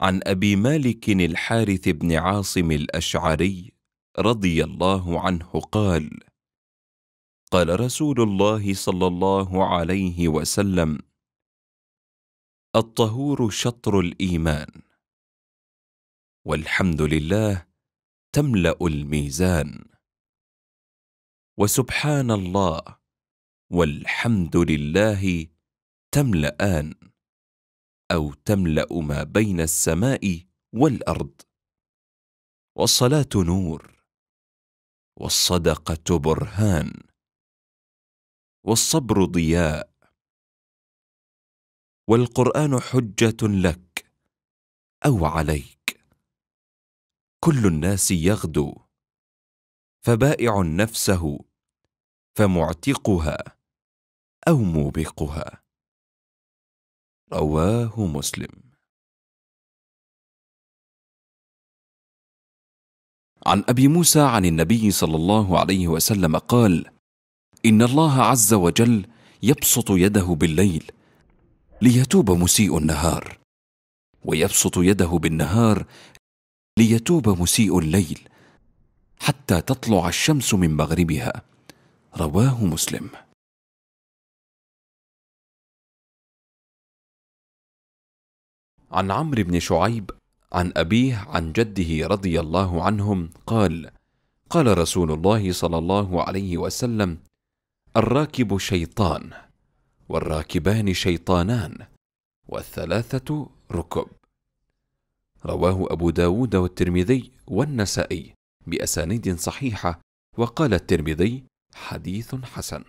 عن ابي مالك الحارث بن عاصم الاشعري رضي الله عنه قال قال رسول الله صلى الله عليه وسلم الطهور شطر الايمان والحمد لله تملا الميزان وسبحان الله والحمد لله تملأان أو تملأ ما بين السماء والأرض والصلاة نور والصدقة برهان والصبر ضياء والقرآن حجة لك أو عليك كل الناس يغدو فبائع نفسه فمعتقها أو موبقها رواه مسلم عن ابي موسى عن النبي صلى الله عليه وسلم قال ان الله عز وجل يبسط يده بالليل ليتوب مسيء النهار ويبسط يده بالنهار ليتوب مسيء الليل حتى تطلع الشمس من مغربها رواه مسلم عن عمرو بن شعيب عن أبيه عن جده رضي الله عنهم قال: قال رسول الله صلى الله عليه وسلم: الراكب شيطان، والراكبان شيطانان، والثلاثة ركب. رواه أبو داود والترمذي والنسائي بأسانيد صحيحة وقال الترمذي حديث حسن